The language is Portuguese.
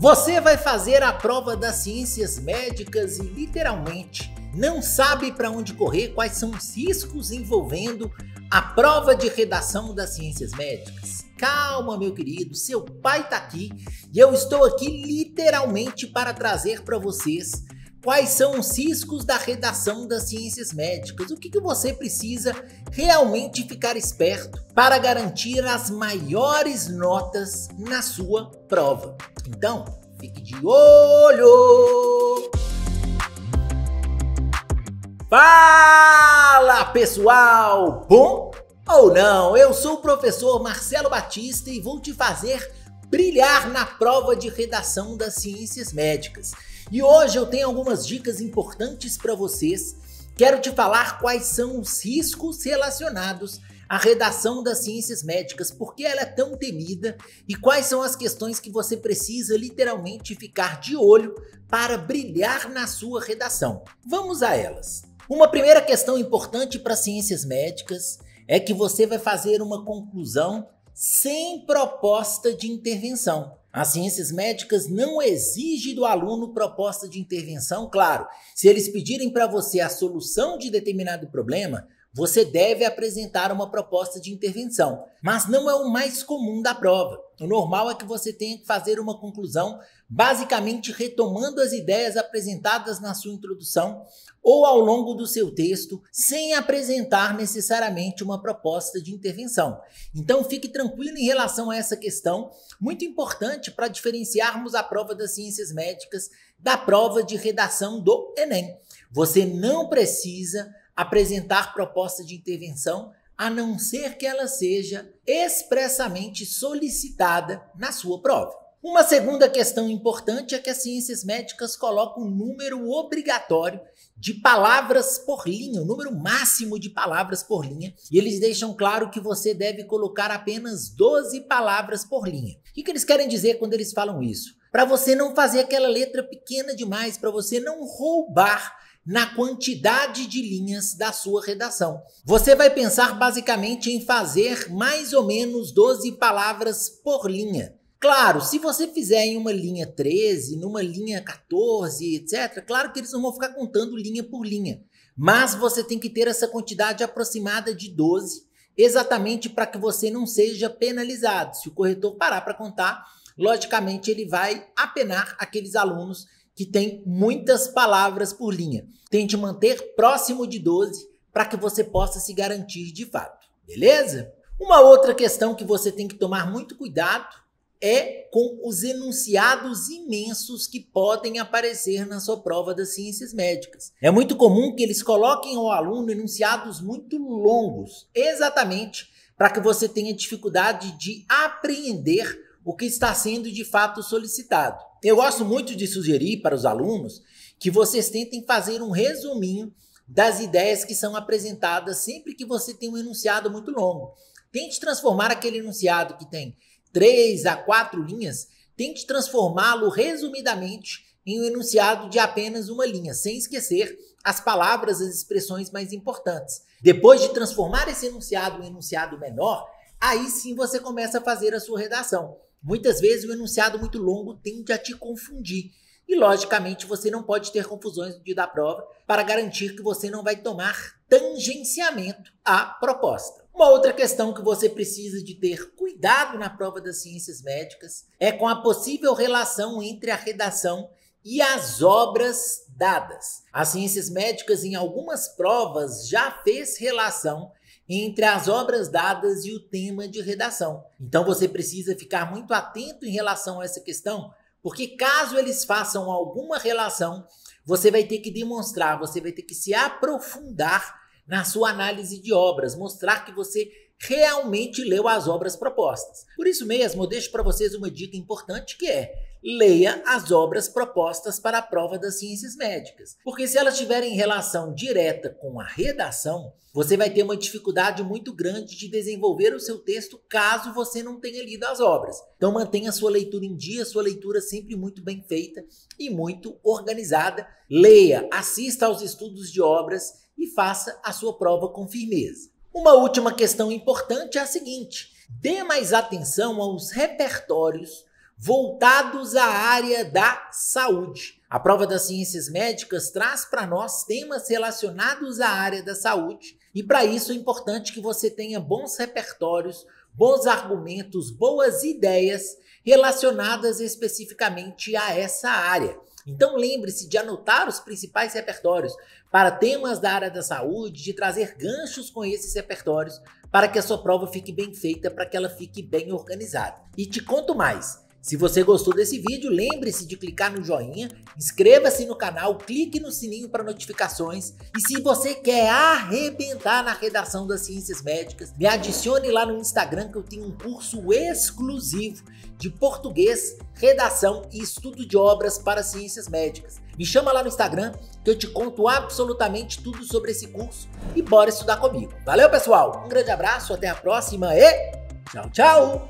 Você vai fazer a prova das ciências médicas e literalmente não sabe para onde correr, quais são os riscos envolvendo a prova de redação das ciências médicas. Calma, meu querido, seu pai está aqui e eu estou aqui literalmente para trazer para vocês Quais são os riscos da redação das ciências médicas? O que, que você precisa realmente ficar esperto para garantir as maiores notas na sua prova? Então, fique de olho! Fala pessoal! Bom ou não? Eu sou o professor Marcelo Batista e vou te fazer brilhar na prova de redação das ciências médicas. E hoje eu tenho algumas dicas importantes para vocês. Quero te falar quais são os riscos relacionados à redação das ciências médicas, por que ela é tão temida e quais são as questões que você precisa literalmente ficar de olho para brilhar na sua redação. Vamos a elas. Uma primeira questão importante para ciências médicas é que você vai fazer uma conclusão sem proposta de intervenção. As ciências médicas não exigem do aluno proposta de intervenção, claro. Se eles pedirem para você a solução de determinado problema, você deve apresentar uma proposta de intervenção, mas não é o mais comum da prova. O normal é que você tenha que fazer uma conclusão, basicamente retomando as ideias apresentadas na sua introdução ou ao longo do seu texto, sem apresentar necessariamente uma proposta de intervenção. Então, fique tranquilo em relação a essa questão, muito importante para diferenciarmos a prova das ciências médicas da prova de redação do Enem. Você não precisa apresentar proposta de intervenção, a não ser que ela seja expressamente solicitada na sua prova. Uma segunda questão importante é que as ciências médicas colocam um número obrigatório de palavras por linha, o um número máximo de palavras por linha, e eles deixam claro que você deve colocar apenas 12 palavras por linha. O que, que eles querem dizer quando eles falam isso? Para você não fazer aquela letra pequena demais, para você não roubar na quantidade de linhas da sua redação. Você vai pensar basicamente em fazer mais ou menos 12 palavras por linha. Claro, se você fizer em uma linha 13, numa linha 14, etc., claro que eles não vão ficar contando linha por linha. Mas você tem que ter essa quantidade aproximada de 12, exatamente para que você não seja penalizado. Se o corretor parar para contar, logicamente ele vai apenar aqueles alunos que tem muitas palavras por linha. Tente manter próximo de 12 para que você possa se garantir de fato, beleza? Uma outra questão que você tem que tomar muito cuidado é com os enunciados imensos que podem aparecer na sua prova das ciências médicas. É muito comum que eles coloquem ao aluno enunciados muito longos, exatamente para que você tenha dificuldade de apreender o que está sendo de fato solicitado. Eu gosto muito de sugerir para os alunos que vocês tentem fazer um resuminho das ideias que são apresentadas sempre que você tem um enunciado muito longo. Tente transformar aquele enunciado que tem três a quatro linhas, tente transformá-lo resumidamente em um enunciado de apenas uma linha, sem esquecer as palavras, as expressões mais importantes. Depois de transformar esse enunciado em um enunciado menor, aí sim você começa a fazer a sua redação. Muitas vezes o enunciado muito longo tende a te confundir. E, logicamente, você não pode ter confusões no dia da prova para garantir que você não vai tomar tangenciamento à proposta. Uma outra questão que você precisa de ter cuidado na prova das ciências médicas é com a possível relação entre a redação e as obras dadas. As ciências médicas, em algumas provas, já fez relação entre as obras dadas e o tema de redação. Então você precisa ficar muito atento em relação a essa questão, porque caso eles façam alguma relação, você vai ter que demonstrar, você vai ter que se aprofundar na sua análise de obras, mostrar que você realmente leu as obras propostas. Por isso mesmo, eu deixo para vocês uma dica importante que é leia as obras propostas para a prova das ciências médicas. Porque se elas tiverem relação direta com a redação, você vai ter uma dificuldade muito grande de desenvolver o seu texto caso você não tenha lido as obras. Então mantenha sua leitura em dia, sua leitura sempre muito bem feita e muito organizada. Leia, assista aos estudos de obras e faça a sua prova com firmeza. Uma última questão importante é a seguinte: dê mais atenção aos repertórios voltados à área da saúde. A prova das ciências médicas traz para nós temas relacionados à área da saúde, e para isso é importante que você tenha bons repertórios, bons argumentos, boas ideias relacionadas especificamente a essa área. Então lembre-se de anotar os principais repertórios para temas da área da saúde, de trazer ganchos com esses repertórios para que a sua prova fique bem feita, para que ela fique bem organizada. E te conto mais. Se você gostou desse vídeo, lembre-se de clicar no joinha, inscreva-se no canal, clique no sininho para notificações e se você quer arrebentar na redação das ciências médicas, me adicione lá no Instagram que eu tenho um curso exclusivo de português, redação e estudo de obras para ciências médicas. Me chama lá no Instagram que eu te conto absolutamente tudo sobre esse curso e bora estudar comigo. Valeu, pessoal! Um grande abraço, até a próxima e tchau, tchau!